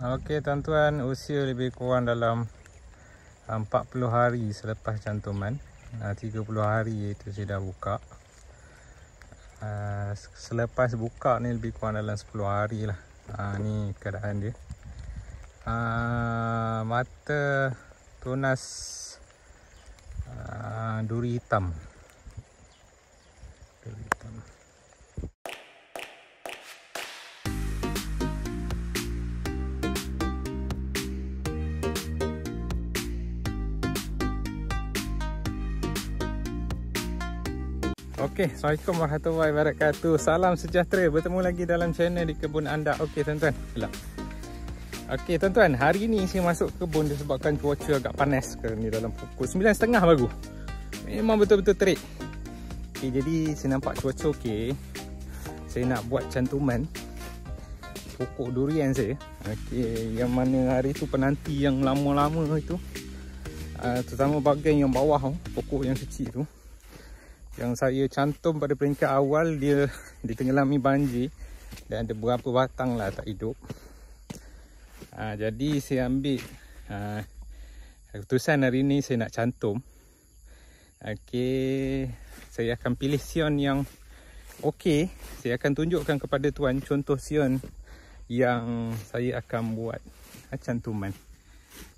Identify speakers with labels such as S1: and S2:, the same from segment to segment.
S1: Okey tuan-tuan, usia lebih kurang dalam 40 ah, hari selepas cantuman. 30 ah, hari itu saya dah buka. Ah, selepas buka ni lebih kurang dalam 10 hari lah. ni keadaan dia. mata tunas duri hitam. Okey, Assalamualaikum warahmatullahi wabarakatuh. Salam sejahtera. Bertemu lagi dalam channel di kebun anda. Okey, tuan-tuan. Okey, tuan-tuan. Hari ni saya masuk kebun disebabkan cuaca agak panas ke ni dalam pukul 9.30 baru. Memang betul-betul terik. Okey, jadi saya nampak cuaca okey. Saya nak buat cantuman pokok durian saya. Okey, yang mana hari tu penanti yang lama-lama itu. Uh, terutama bagian yang bawah tu, pokok yang kecil tu yang saya cantum pada peringkat awal dia ditenggelami banjir dan ada beberapa batang lah tak hidup ha, jadi saya ambil ha, keputusan hari ni saya nak cantum ok saya akan pilih sion yang ok saya akan tunjukkan kepada tuan contoh sion yang saya akan buat ha, cantuman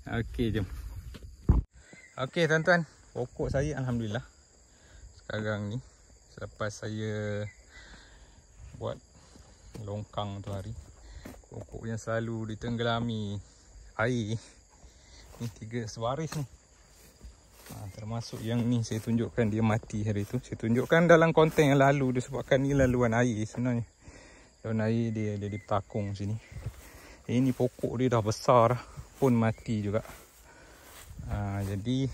S1: ok jom ok tuan-tuan pokok saya Alhamdulillah sekarang ni selepas saya buat longkang tu hari pokok yang selalu ditenggelami air ni tiga sebaris ni ha, termasuk yang ni saya tunjukkan dia mati hari tu saya tunjukkan dalam konten yang lalu disebabkan sebabkan ni laluan air sebenarnya laluan air dia dia di petakung sini ini pokok dia dah besar pun mati juga ha, jadi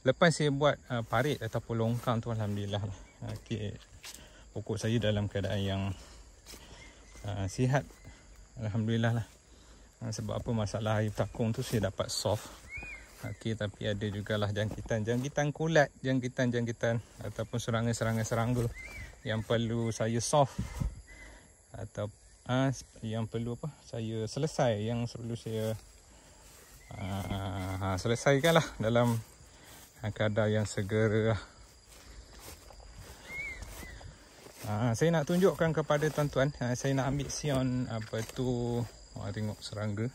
S1: Lepas saya buat uh, parit ataupun longkang tu Alhamdulillah lah. Okay. Pokok saya dalam keadaan yang uh, sihat. Alhamdulillah lah. Uh, sebab apa masalah air takung tu saya dapat soft. Okay, tapi ada juga jugalah jangkitan. Jangkitan kulat. Jangkitan-jangkitan. Ataupun serangan-serangan serangga. Yang perlu saya soft. Atau uh, yang perlu apa? Saya selesai. Yang perlu saya uh, selesaikan lah dalam akan ada yang segera ha, Saya nak tunjukkan kepada tuan-tuan ha, Saya nak ambil sion Apa tu Wah oh, tengok serangga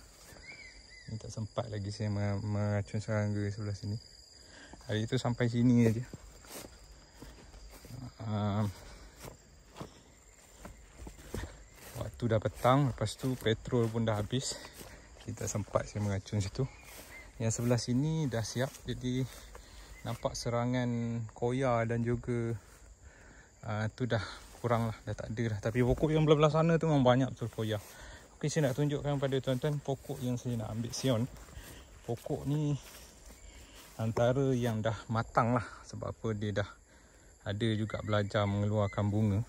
S1: Ini tak sempat lagi saya mer meracun serangga sebelah sini Hari itu sampai sini saja ha, Waktu dah petang Lepas tu petrol pun dah habis Kita sempat saya meracun situ yang sebelah sini dah siap jadi nampak serangan koya dan juga uh, tu dah kurang lah dah tak ada dah tapi pokok yang belah-belah sana tu memang banyak betul koya ok saya nak tunjukkan pada tuan-tuan pokok yang saya nak ambil sion pokok ni antara yang dah matang lah sebab apa dia dah ada juga belajar mengeluarkan bunga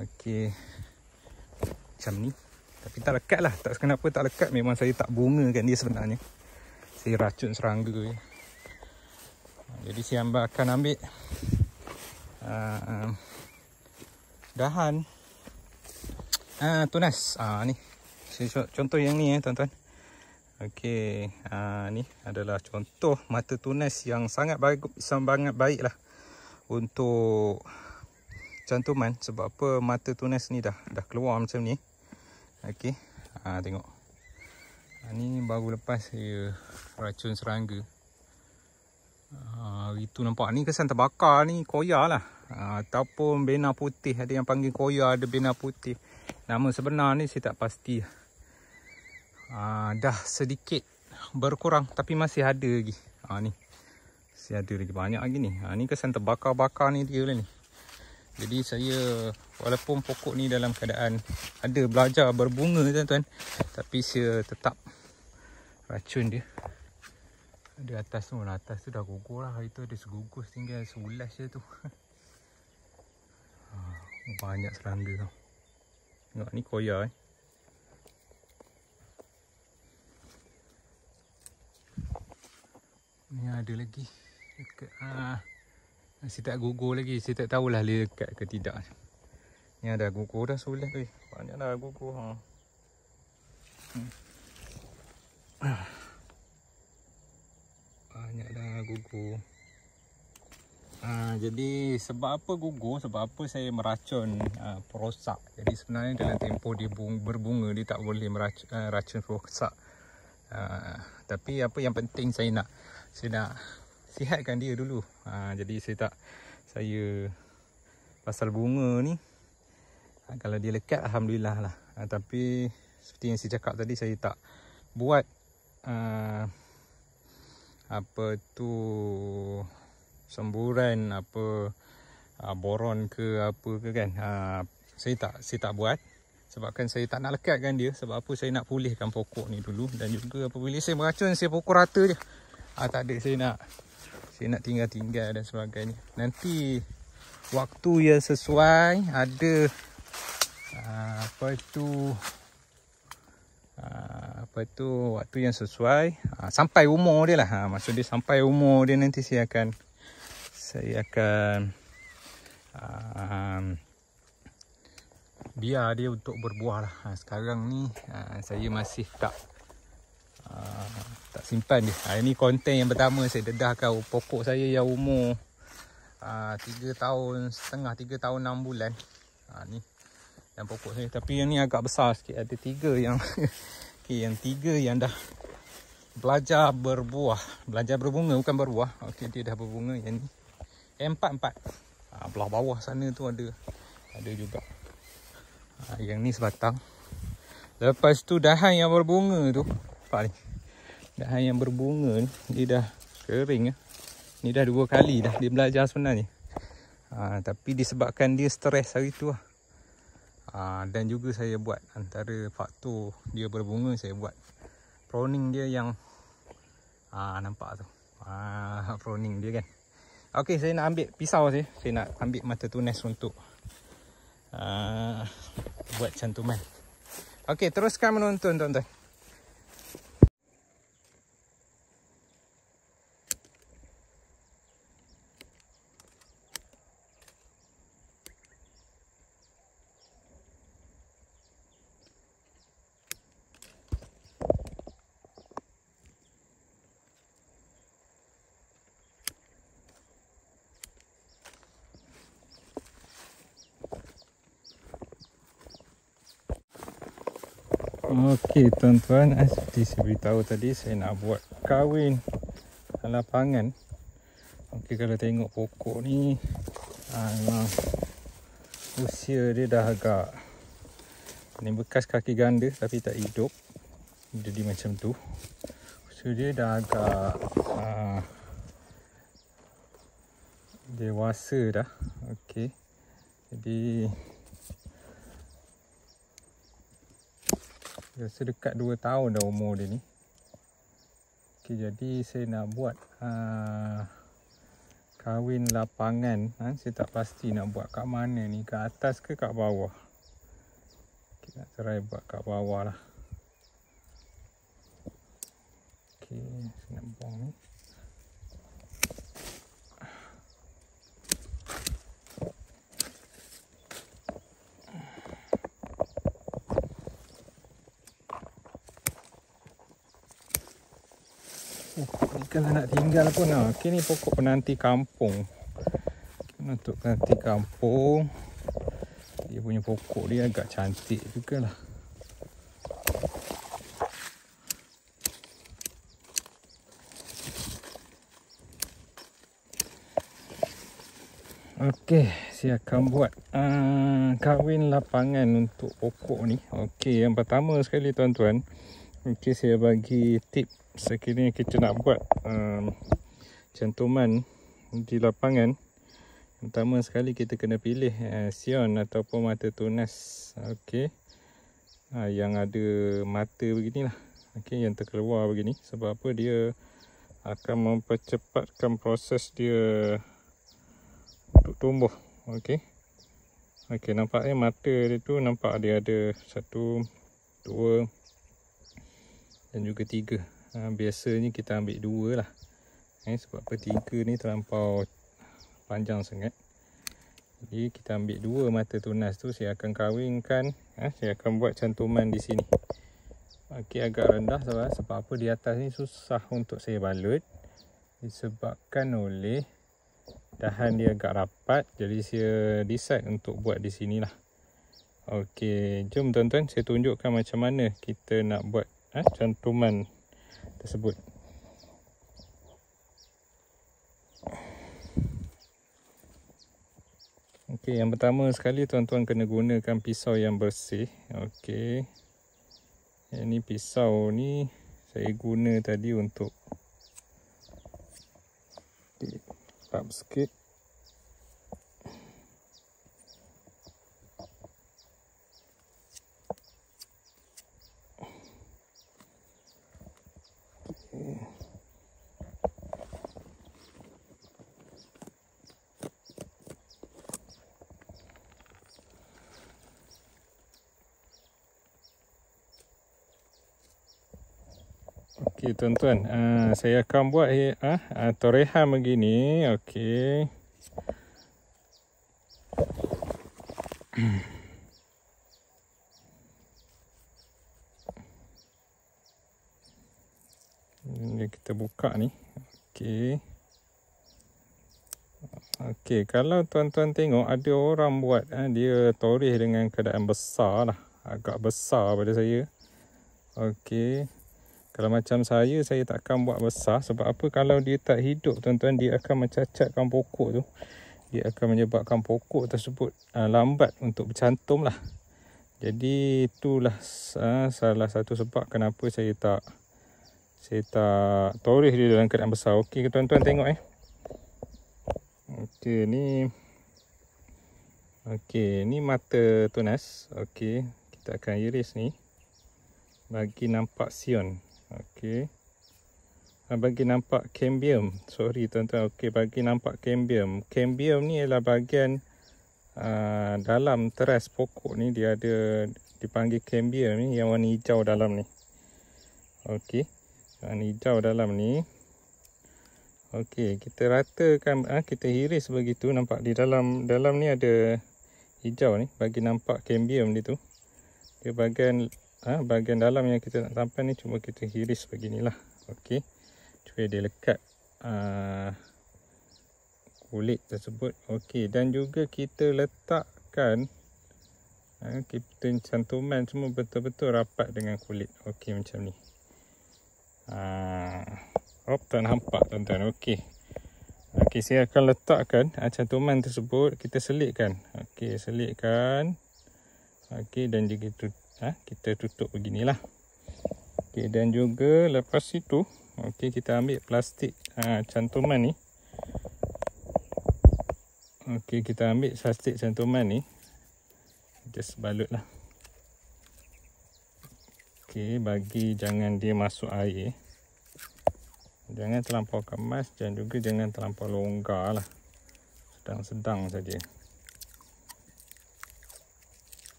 S1: ok macam ni tapi tak lekat lah tak kenapa tak lekat memang saya tak bunga kan dia sebenarnya saya racun serangga jadi si hamba akan ambil uh, um, dahan uh, tunas. Ah uh, ni. Contoh yang ni eh tuan-tuan. Okey, ah uh, ni adalah contoh mata tunas yang sangat baik. sangat baiklah untuk cantuman sebab apa mata tunas ni dah dah keluar macam ni. Okey. Ah uh, tengok. Ini ah, baru lepas saya racun serangga. Ah itu nampak ni kesan terbakar ni koya lah ha, ataupun bena putih ada yang panggil koya ada bena putih nama sebenar ni saya tak pasti ha, dah sedikit berkurang tapi masih ada lagi ha, ni masih ada lagi banyak lagi ni ha, ni kesan terbakar-bakar ni dia lah ni jadi saya walaupun pokok ni dalam keadaan ada belajar berbunga tuan-tuan tapi saya tetap racun dia di atas tu, atas tu dah gugur lah. Hari tu ada segugus tinggal seulas je tu. Ah, banyak serangga tu Tengok ni koya eh. Ni ada lagi. Dekat, ah. Masih tak gugur lagi. Saya tak tahulah dia dekat ke tidak. Ni ada gugur dah seulas. Eh, banyak dah gugur. Ha. Hmm banyak dah gugur ha, ah, jadi sebab apa gugur sebab apa saya meracun ha, perosak jadi sebenarnya dalam tempoh dia berbunga dia tak boleh meracun ha, ah, racun perosak ha, tapi apa yang penting saya nak saya nak sihatkan dia dulu ha, jadi saya tak saya pasal bunga ni ha, kalau dia lekat Alhamdulillah lah ha, tapi seperti yang saya cakap tadi saya tak buat Uh, apa tu semburan apa uh, boron ke apa ke kan uh, saya tak saya tak buat sebabkan saya tak nak lekatkan dia sebab apa saya nak pulihkan pokok ni dulu dan juga apa apabila saya meracun saya pokok rata je uh, tak ada saya nak saya nak tinggal-tinggal dan sebagainya nanti waktu yang sesuai ada uh, apa itu Lepas tu waktu yang sesuai ha, Sampai umur dia lah ha, Maksud dia sampai umur dia nanti saya akan Saya akan um, Biar dia untuk berbuah lah ha, Sekarang ni ha, saya masih tak ha, Tak simpan dia ha, Ini konten yang pertama saya dedahkan Pokok saya yang umur ha, 3 tahun setengah 3 tahun 6 bulan Ini yang pokok saya Tapi yang ni agak besar sikit Ada tiga yang Okey, yang tiga yang dah belajar berbuah. Belajar berbunga bukan berbuah. Okey, dia dah berbunga yang ni. Empat, empat. Ha, belah bawah sana tu ada. Ada juga. Ha, yang ni sebatang. Lepas tu dahan yang berbunga tu. Nampak ni. Dahan yang berbunga ni. Dia dah kering ya. Ni dah dua kali dah dia belajar sebenarnya. Ha, tapi disebabkan dia stres hari tu lah. Ah, dan juga saya buat antara faktor dia berbunga saya buat pruning dia yang ah nampak tu. Ah pruning dia kan. Okey saya nak ambil pisau saya. Saya nak ambil mata tunas untuk ah buat cantuman. Okey teruskan menonton tuan-tuan. Okey tuan-tuan, seperti saya beritahu tadi saya nak buat kahwin lapangan. Okey kalau tengok pokok ni memang usia dia dah agak ni bekas kaki ganda tapi tak hidup. Jadi macam tu. So dia dah agak aa, ah, dewasa dah. Okey. Jadi Rasa dekat 2 tahun dah umur dia ni okay, Jadi saya nak buat uh, ah, Kawin lapangan ha? Saya tak pasti nak buat kat mana ni Kat atas ke kat bawah okay, Nak try buat kat bawah lah Okay, saya nak buang ni. takkan nak tinggal pun lah. Okey ni pokok penanti kampung. Untuk penanti kampung. Dia punya pokok dia agak cantik juga lah. Okay, saya akan buat uh, ah, kawin lapangan untuk pokok ni. Okay, yang pertama sekali tuan-tuan. okay saya bagi tip sekiranya kita nak buat um, centuman di lapangan pertama sekali kita kena pilih uh, sion ataupun mata tunas okey uh, yang ada mata lah. okey yang terkeluar begini sebab apa dia akan mempercepatkan proses dia untuk tumbuh okey okey nampaknya eh, mata dia tu nampak dia ada satu dua dan juga tiga ha, biasanya kita ambil dua lah eh, sebab apa tiga ni terlampau panjang sangat jadi kita ambil dua mata tunas tu saya akan kawinkan eh, ah, saya akan buat cantuman di sini ok agak rendah sebab, ah, sebab apa di atas ni susah untuk saya balut disebabkan oleh dahan dia agak rapat jadi saya decide untuk buat di sini lah Okey, jom tuan-tuan saya tunjukkan macam mana kita nak buat eh, cantuman tersebut Okey, yang pertama sekali tuan-tuan kena gunakan pisau yang bersih Okey, ini pisau ni saya guna tadi untuk Okay, sikit Okey tuan-tuan, uh, saya akan buat uh, uh, torehan begini. Okey. Hmm. Ini kita buka ni. Okey. Okey, kalau tuan-tuan tengok ada orang buat uh, dia toreh dengan keadaan besar lah. Agak besar pada saya. Okey. Kalau macam saya, saya akan buat besar sebab apa kalau dia tak hidup tuan-tuan dia akan mencacatkan pokok tu. Dia akan menyebabkan pokok tersebut uh, lambat untuk bercantum lah. Jadi itulah uh, salah satu sebab kenapa saya tak saya tak torih dia dalam keadaan besar. Okey tuan-tuan tengok eh. Okey ni. Okey ni mata tunas. Okey kita akan iris ni. Bagi nampak sion. Okey. Bagi nampak cambium. Sorry tuan-tuan. Okey, bagi nampak cambium. Cambium ni ialah bahagian uh, dalam teras pokok ni. Dia ada dipanggil cambium ni yang warna hijau dalam ni. Okey. Warna hijau dalam ni. Okey, kita ratakan. Uh, kita hiris begitu. Nampak di dalam dalam ni ada hijau ni. Bagi nampak cambium dia tu. Dia bahagian ha, bahagian dalam yang kita nak tampan ni cuma kita hiris beginilah okey supaya dia lekat uh, kulit tersebut okey dan juga kita letakkan ha, ah, kita cantuman semua betul-betul rapat dengan kulit okey macam ni ah uh, tak nampak tuan-tuan okey Okey, saya akan letakkan cantuman ah, tersebut. Kita selitkan. Okey, selitkan. Okey, dan juga kita Ha, kita tutup beginilah. Okay dan juga lepas itu, okay kita ambil plastik ha, cantuman ni. Okey kita ambil plastik cantuman ni. Kita sebalutlah. Okey bagi jangan dia masuk air. Jangan terlampau kemas dan juga jangan terlampau longgar lah. Sedang-sedang saja. -sedang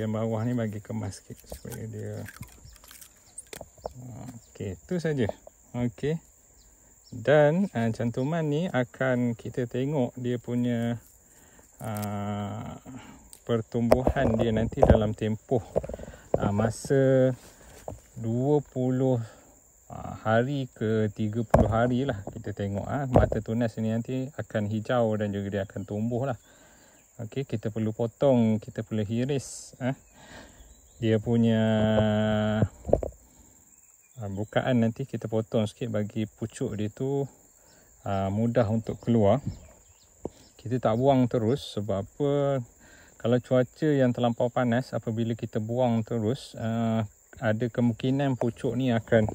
S1: bahagian bawah ni bagi kemas sikit supaya dia okey tu saja okey dan uh, cantuman ni akan kita tengok dia punya uh, pertumbuhan dia nanti dalam tempoh uh, masa 20 uh, hari ke 30 hari lah kita tengok uh, mata tunas ni nanti akan hijau dan juga dia akan tumbuh lah Okey, kita perlu potong, kita perlu hiris eh. Dia punya ah, bukaan nanti kita potong sikit bagi pucuk dia tu ah, mudah untuk keluar. Kita tak buang terus sebab apa? Kalau cuaca yang terlampau panas apabila kita buang terus ah, ada kemungkinan pucuk ni akan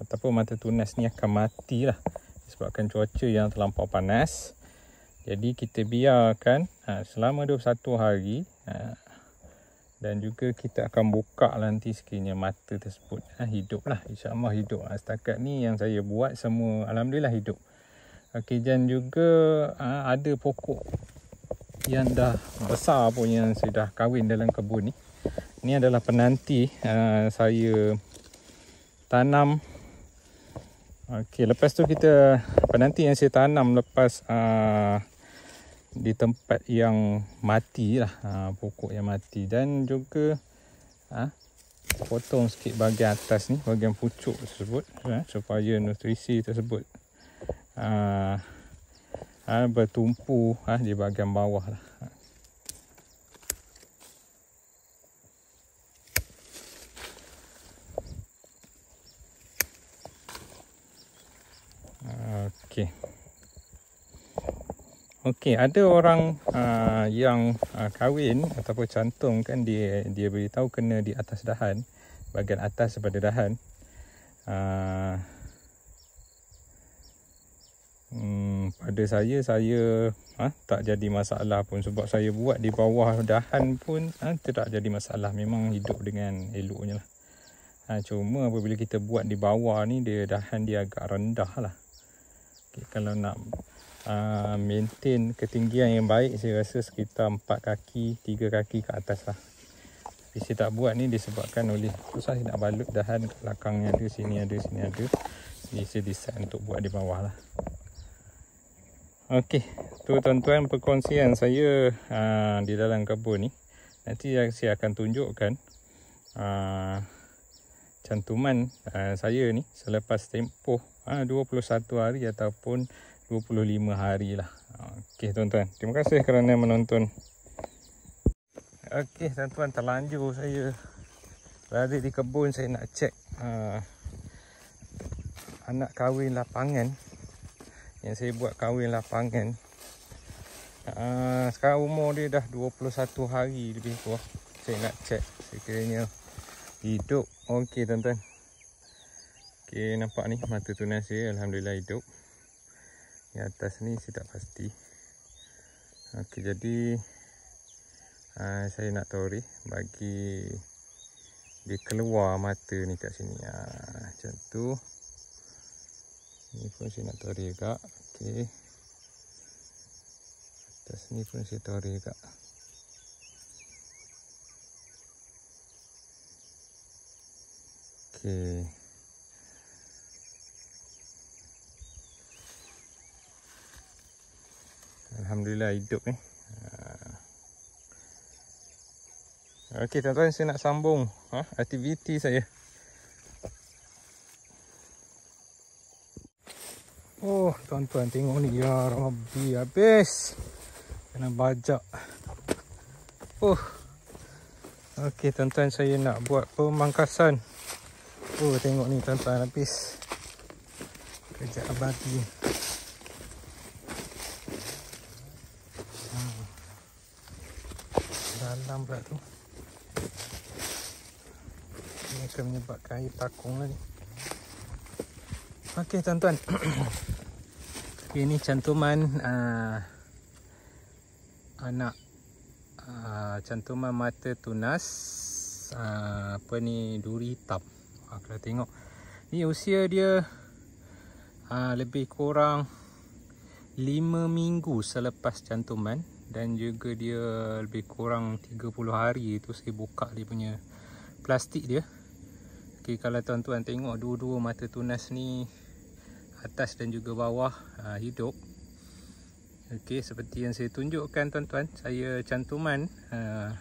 S1: ataupun mata tunas ni akan mati lah disebabkan cuaca yang terlampau panas uh, jadi kita biarkan ha, selama 21 hari ha, dan juga kita akan buka nanti sekiranya mata tersebut ha, hidup lah. InsyaAllah hidup. Ha, setakat ni yang saya buat semua Alhamdulillah hidup. Okey dan juga ha, ada pokok yang dah besar pun yang saya dah kahwin dalam kebun ni. Ni adalah penanti ha, saya tanam. Okey lepas tu kita penanti yang saya tanam lepas uh, di tempat yang mati lah ha, pokok yang mati dan juga ha, potong sikit bahagian atas ni bahagian pucuk tersebut ha, supaya nutrisi tersebut ha, ha, bertumpu ha, di bahagian bawah lah ha. Okay. Okey, ada orang uh, yang uh, kahwin ataupun cantum kan dia dia beritahu kena di atas dahan, bahagian atas pada dahan. Uh, hmm, pada saya, saya uh, tak jadi masalah pun sebab saya buat di bawah dahan pun uh, tidak jadi masalah. Memang hidup dengan eloknya lah. Ha, cuma apabila kita buat di bawah ni dia dahan dia agak rendah lah. Okay, kalau nak Ah, maintain ketinggian yang baik saya rasa sekitar 4 kaki 3 kaki ke atas lah tapi saya tak buat ni disebabkan oleh susah nak balut dahan belakangnya ada sini ada sini ada jadi saya decide untuk buat di bawah lah ok tu tuan-tuan perkongsian saya aa, ah, di dalam kebun ni nanti saya akan tunjukkan aa, ah, cantuman aa, saya ni selepas tempoh aa, 21 hari ataupun 25 hari lah ha, Okey tuan-tuan Terima kasih kerana menonton Okey tuan-tuan terlanjur saya Berada di kebun saya nak cek uh, ha, Anak kahwin lapangan Yang saya buat kahwin lapangan uh, Sekarang umur dia dah 21 hari lebih kurang Saya nak cek Sekiranya hidup Okey tuan-tuan Okey nampak ni mata tunas saya Alhamdulillah hidup di atas ni saya tak pasti ok jadi uh, saya nak tori bagi dia keluar mata ni kat sini ha, macam tu ni pun saya nak tori juga ok atas ni pun saya tori juga Okay. Alhamdulillah hidup ni. Ah. Okey tuan-tuan saya nak sambung ha, aktiviti saya. Oh tuan-tuan tengok ni ya Rabbi habis. Kena bajak. Oh. Okey tuan-tuan saya nak buat pemangkasan. Oh tengok ni tuan-tuan habis. kerja abadi. -tuan. sampai tu ini akan menyebabkan air takung lah ni ok tuan-tuan ini cantuman uh, anak uh, cantuman mata tunas uh, apa ni duri hitam uh, kalau tengok ni usia dia uh, lebih kurang 5 minggu selepas cantuman dan juga dia lebih kurang 30 hari tu saya buka dia punya plastik dia ok kalau tuan-tuan tengok dua-dua mata tunas ni atas dan juga bawah ha, hidup ok seperti yang saya tunjukkan tuan-tuan saya cantuman ha,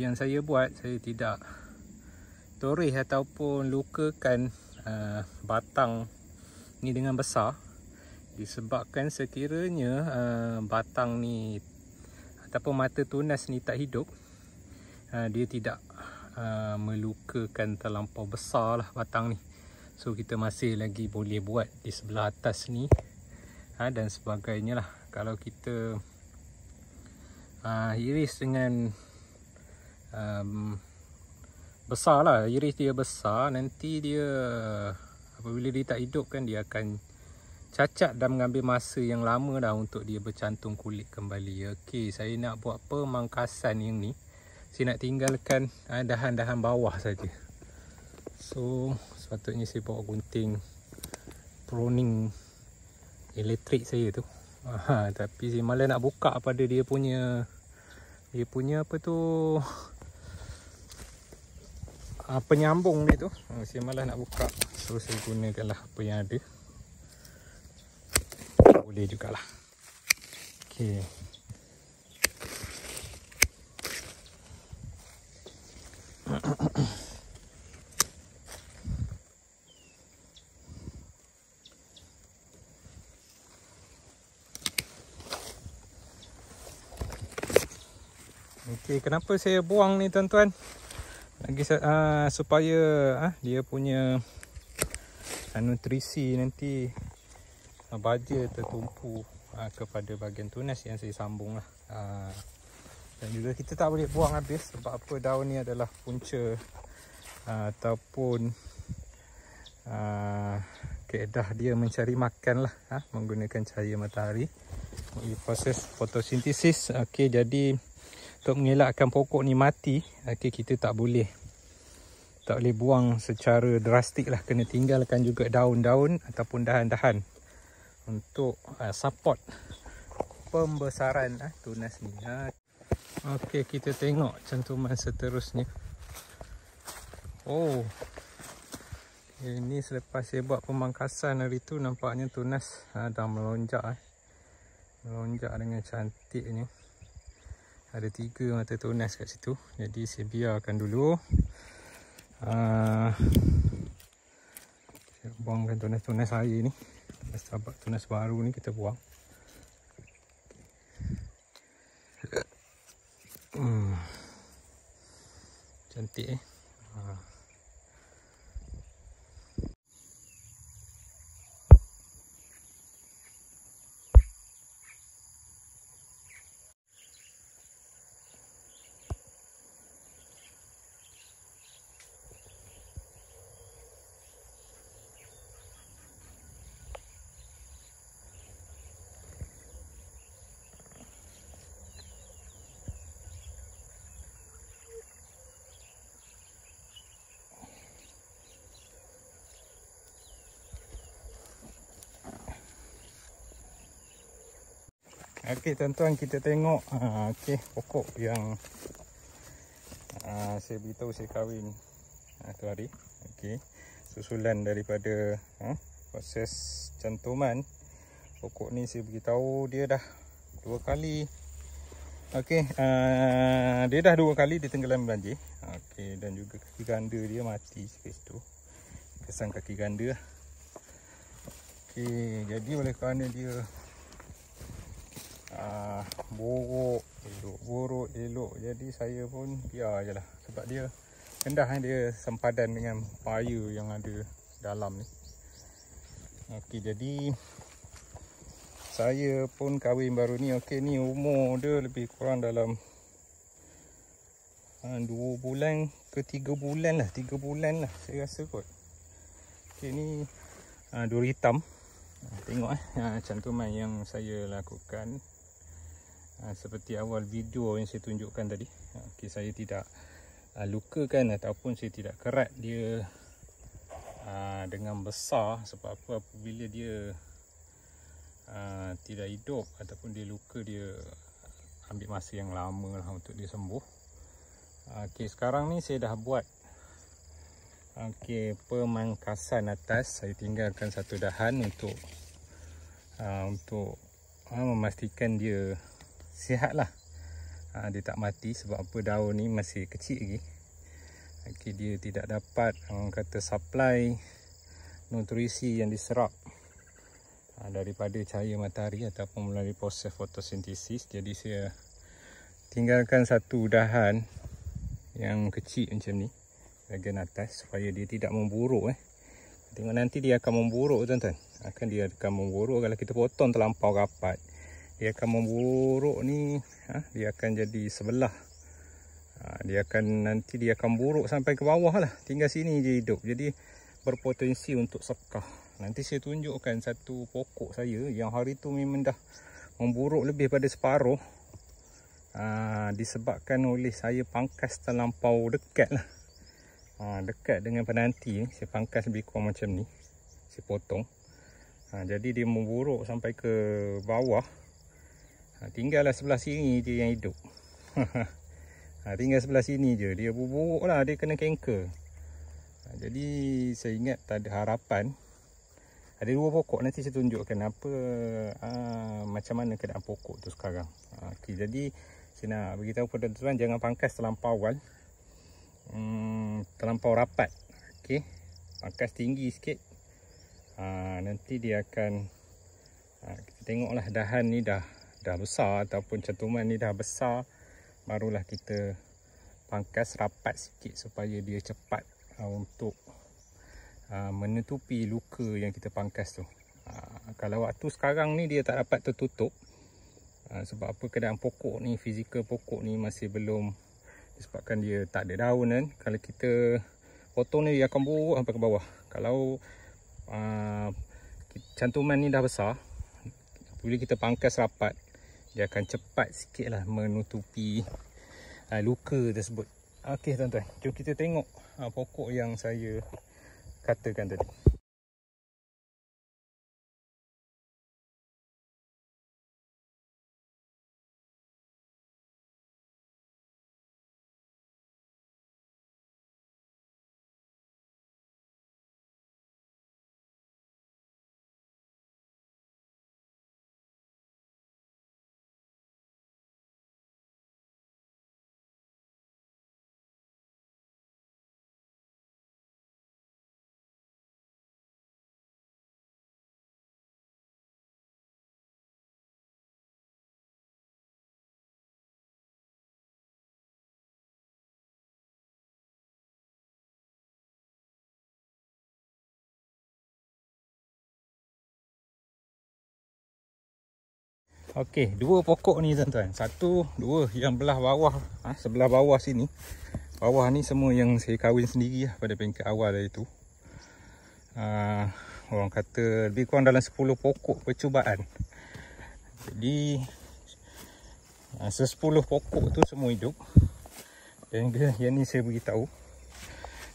S1: yang saya buat saya tidak toreh ataupun lukakan uh, batang ni dengan besar disebabkan sekiranya uh, batang ni ataupun mata tunas ni tak hidup uh, dia tidak uh, melukakan terlampau besar lah batang ni so kita masih lagi boleh buat di sebelah atas ni uh, dan sebagainya lah kalau kita uh, iris dengan um, besar lah iris dia besar nanti dia apabila dia tak hidup kan dia akan cacat dan mengambil masa yang lama dah untuk dia bercantum kulit kembali. Okey, saya nak buat pemangkasan yang ni. Saya nak tinggalkan eh, dahan-dahan bawah saja. So, sepatutnya saya bawa gunting pruning elektrik saya tu. Aha, tapi saya malah nak buka pada dia punya dia punya apa tu ah, penyambung dia tu. Ah, saya malah nak buka. So, saya gunakanlah apa yang ada boleh jugalah. Okey. Okay, kenapa saya buang ni tuan-tuan? Lagi uh, supaya uh, dia punya nutrisi nanti baja tertumpu aa, ah, kepada bahagian tunas yang saya sambung lah aa, ah, dan juga kita tak boleh buang habis sebab apa daun ni adalah punca aa, ah, ataupun aa, keedah dia mencari makan lah aa, ha, menggunakan cahaya matahari di proses fotosintesis Okey, jadi untuk mengelakkan pokok ni mati okey kita tak boleh tak boleh buang secara drastik lah kena tinggalkan juga daun-daun ataupun dahan-dahan untuk uh, support pembesaran uh, tunas ni. Uh. Okey, kita tengok centuman seterusnya. Oh. Ini eh, selepas saya buat pemangkasan hari tu nampaknya tunas uh, dah melonjak eh. Melonjak dengan cantiknya. Ada tiga mata tunas kat situ. Jadi saya biarkan dulu. Uh, saya buangkan tunas-tunas air ni sahabat tunas baru ni kita buang hmm. cantik eh Okey tuan-tuan kita tengok uh, ah, okey pokok yang uh, saya beritahu saya kahwin uh, tu hari. Okey. Susulan daripada uh, proses cantuman pokok ni saya beritahu dia dah dua kali. Okey uh, dia dah dua kali tenggelam banjir. Okey dan juga kaki ganda dia mati sikit tu. Kesan kaki ganda. Lah. Okey jadi oleh kerana dia buruk elok buruk elok jadi saya pun ya je lah sebab dia rendah kan dia sempadan dengan paya yang ada dalam ni ok jadi saya pun kahwin baru ni ok ni umur dia lebih kurang dalam ha, dua bulan ke tiga bulan lah tiga bulan lah saya rasa kot ok ni uh, duri hitam tengok eh macam tu main yang saya lakukan ha, seperti awal video yang saya tunjukkan tadi ha, okay, saya tidak ha, lukakan ataupun saya tidak kerat dia ha, dengan besar sebab apa apabila dia ha, tidak hidup ataupun dia luka dia ambil masa yang lama lah untuk dia sembuh ha, okay, sekarang ni saya dah buat Okey, pemangkasan atas saya tinggalkan satu dahan untuk uh, untuk uh, memastikan dia sihat lah ha, Dia tak mati sebab apa daun ni masih kecil lagi okay, Dia tidak dapat orang kata supply nutrisi yang diserap ha, Daripada cahaya matahari ataupun melalui proses fotosintesis Jadi saya tinggalkan satu dahan yang kecil macam ni Bagian atas supaya dia tidak memburuk eh. Tengok nanti dia akan memburuk tuan-tuan akan dia akan memburuk kalau kita potong terlampau rapat dia akan memburuk ni ha, dia akan jadi sebelah ha, dia akan nanti dia akan buruk sampai ke bawah lah tinggal sini je hidup jadi berpotensi untuk sekah nanti saya tunjukkan satu pokok saya yang hari tu memang dah memburuk lebih pada separuh ha, disebabkan oleh saya pangkas terlampau dekat lah ha, dekat dengan penanti eh. saya pangkas lebih kurang macam ni saya potong ha, jadi dia memburuk sampai ke bawah ha, Tinggallah sebelah sini je yang hidup ha, Tinggal sebelah sini je Dia buruk lah dia kena kanker ha, Jadi saya ingat tak ada harapan Ada dua pokok nanti saya tunjukkan apa ha, Macam mana keadaan pokok tu sekarang ha, okay, Jadi saya nak beritahu kepada tuan Jangan pangkas terlampau awal hmm, Terlampau rapat okay. Pangkas tinggi sikit ha, Nanti dia akan Ha, kita tengoklah dahan ni dah dah besar ataupun cantuman ni dah besar barulah kita pangkas rapat sikit supaya dia cepat uh, untuk uh, menutupi luka yang kita pangkas tu uh, kalau waktu sekarang ni dia tak dapat tertutup uh, sebab apa keadaan pokok ni fizikal pokok ni masih belum disebabkan dia tak ada daun kan kalau kita potong ni dia akan buruk sampai ke bawah kalau uh, cantuman ni dah besar boleh kita pangkas rapat dia akan cepat sikit lah menutupi uh, luka tersebut. Okey tuan-tuan, jom kita tengok uh, pokok yang saya katakan tadi. Okey, dua pokok ni tuan-tuan. Satu, dua yang belah bawah, ha, sebelah bawah sini. Bawah ni semua yang saya kawin sendiri lah pada peringkat awal dari tu. Uh, orang kata lebih kurang dalam 10 pokok percubaan. Jadi, ha, uh, 10 pokok tu semua hidup. Dan yang ni saya beritahu.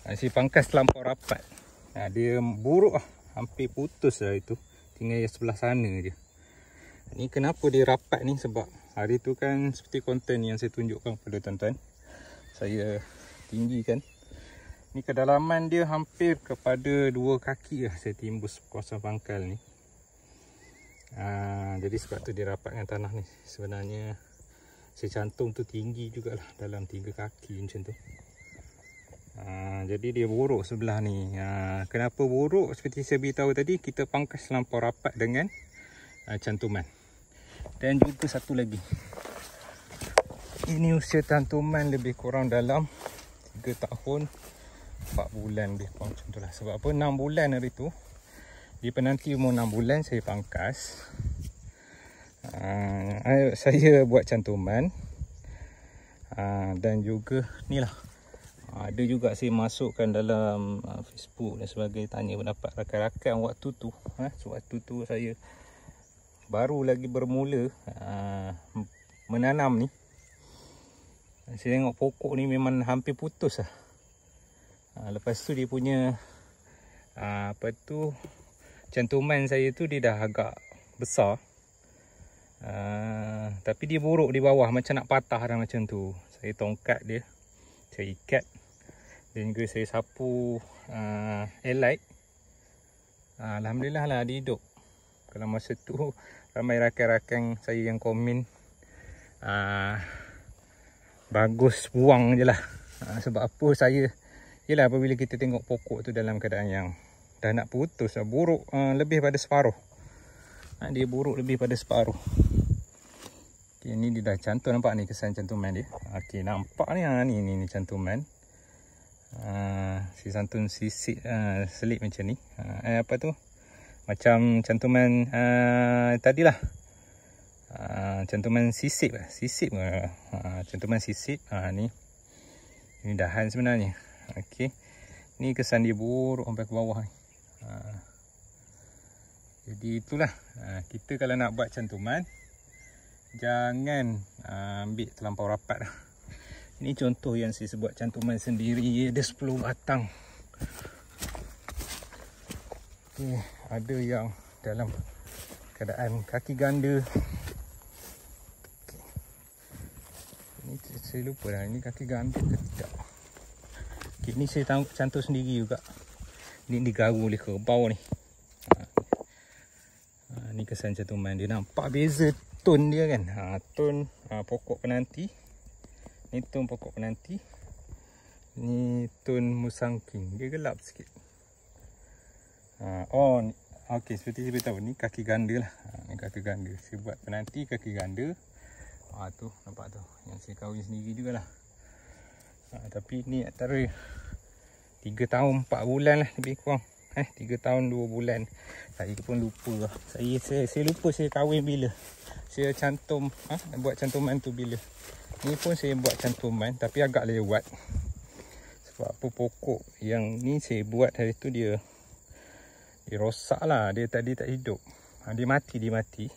S1: Uh, si pangkas lampau rapat. Uh, dia buruk lah. Hampir putuslah itu. Tinggal yang sebelah sana je. Ni kenapa dia rapat ni sebab hari tu kan seperti konten yang saya tunjukkan kepada tuan-tuan. Saya kan. Ni kedalaman dia hampir kepada dua kaki lah saya timbus kuasa pangkal ni. Aa, ha, jadi sebab tu dia rapat dengan tanah ni. Sebenarnya saya cantum tu tinggi jugalah dalam tiga kaki macam tu. Aa, ha, jadi dia buruk sebelah ni. Aa, ha, kenapa buruk seperti saya beritahu tadi kita pangkas lampau rapat dengan cantuman dan juga satu lagi. Ini usia tantuman lebih kurang dalam 3 tahun 4 bulan lebih kurang macam tu lah. Sebab apa 6 bulan hari tu. Dia penanti umur 6 bulan saya pangkas. Uh, saya buat cantuman. Uh, dan juga ni lah. Ah, ada juga saya masukkan dalam Facebook dan sebagainya tanya pendapat rakan-rakan waktu tu. Ha? Sebab waktu tu saya baru lagi bermula aa, ha, menanam ni saya tengok pokok ni memang hampir putus lah. aa, ha, lepas tu dia punya aa, ha, apa tu cantuman saya tu dia dah agak besar aa, tapi dia buruk di bawah macam nak patah dan macam tu saya tongkat dia saya ikat dan juga saya sapu aa, air light Alhamdulillah lah dia hidup kalau masa tu ramai rakan-rakan saya yang komen aa, ah, Bagus buang je lah aa, ah, Sebab apa saya Yelah apabila kita tengok pokok tu dalam keadaan yang Dah nak putus lah Buruk aa, ah, lebih pada separuh aa, Dia buruk lebih pada separuh Okay ni dia dah cantum nampak ni kesan cantuman dia Okay nampak ni ni ni, ni cantuman aa, Si santun sisik aa, selip macam ni aa, Eh apa tu macam cantuman uh, ah, tadi lah. Uh, ah, cantuman sisip lah. Sisip ke? Uh, ah, cantuman sisip. Uh, ni. Ini dahan sebenarnya. Okey. Ni kesan dia buruk sampai ke bawah ni. Uh, jadi itulah. Uh, kita kalau nak buat cantuman. Jangan uh, ambil terlampau rapat lah. Ini contoh yang saya sebut cantuman sendiri. Dia 10 batang. Tapi ada yang dalam keadaan kaki ganda. Okay. Ini saya lupa dah. Ini kaki ganda ke tidak? Okay, ini saya tahu cantuk sendiri juga. Ini digaru oleh kerbau ni. Ha. Ha, ini kesan cantuman. Dia nampak beza ton dia kan. Ha, ton ha, pokok penanti. Ini ton pokok penanti. Ini tun musang king. Dia gelap sikit. Ha, oh, okay. ok. Seperti saya beritahu, ni kaki ganda lah. Ha, ni kaki ganda. Saya buat penanti kaki ganda. Ha, tu, nampak tu. Yang saya kawin sendiri jugalah. Ha, tapi ni antara 3 tahun 4 bulan lah lebih kurang. Eh, 3 tahun 2 bulan. Saya pun lupa lah. Saya, saya, saya lupa saya kawin bila. Saya cantum, ha, buat cantuman tu bila. Ni pun saya buat cantuman tapi agak lewat. Sebab apa pokok yang ni saya buat hari tu dia dia rosak lah Dia tadi tak hidup ha, Dia mati Dia mati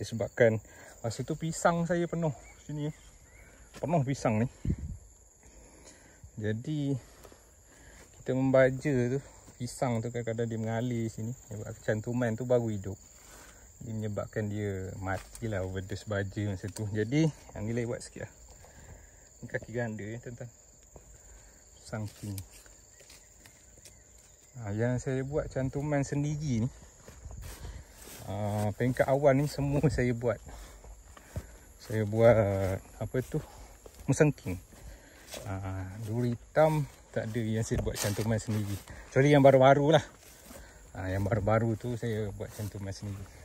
S1: Sebabkan Masa tu pisang saya penuh Sini Penuh pisang ni Jadi Kita membaja tu Pisang tu kadang-kadang dia mengalir sini Sebabkan cantuman tu baru hidup Dia menyebabkan dia matilah Overdose baja masa tu Jadi yang ni lewat sikit lah Ini kaki ganda ya tuan-tuan Sangking Ah, yang saya buat cantuman sendiri ni ah, Pengkat awan ni semua saya buat Saya buat apa tu Musengking ah, Duri hitam tak ada yang saya buat cantuman sendiri Kecuali yang baru-baru lah Yang baru-baru tu saya buat cantuman sendiri